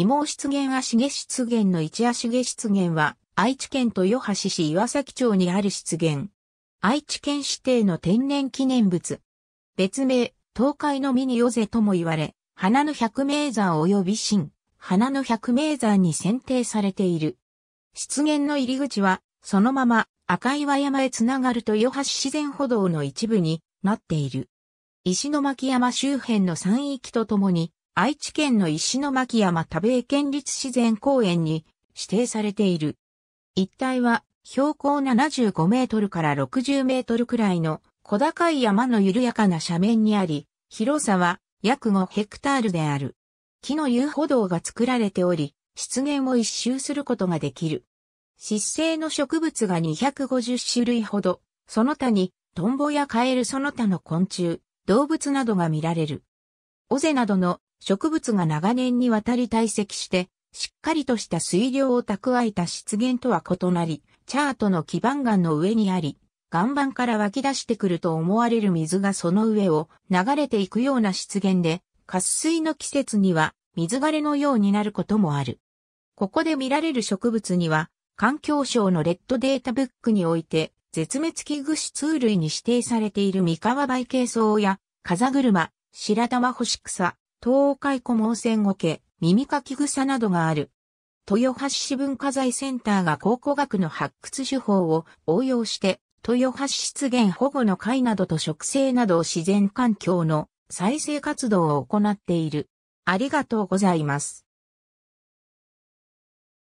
伊毛湿原足毛湿原の一足毛湿原は、愛知県豊橋市岩崎町にある湿原。愛知県指定の天然記念物。別名、東海のミニヨゼとも言われ、花の百名山及び新、花の百名山に選定されている。湿原の入り口は、そのまま赤岩山へつながる豊橋自然歩道の一部になっている。石巻山周辺の山域とともに、愛知県の石巻山田米県立自然公園に指定されている。一帯は標高75メートルから60メートルくらいの小高い山の緩やかな斜面にあり、広さは約5ヘクタールである。木の遊歩道が作られており、湿原を一周することができる。湿性の植物が250種類ほど、その他にトンボやカエルその他の昆虫、動物などが見られる。オゼなどの植物が長年にわたり堆積して、しっかりとした水量を蓄えた湿原とは異なり、チャートの基盤岩の上にあり、岩盤から湧き出してくると思われる水がその上を流れていくような湿原で、渇水の季節には水枯れのようになることもある。ここで見られる植物には、環境省のレッドデータブックにおいて、絶滅危惧種通類に指定されている三河梅系草や、風車、白玉干し草、東海湖毛線桶、耳かき草などがある。豊橋市文化財センターが考古学の発掘手法を応用して、豊橋湿原保護の会などと植生など自然環境の再生活動を行っている。ありがとうございます。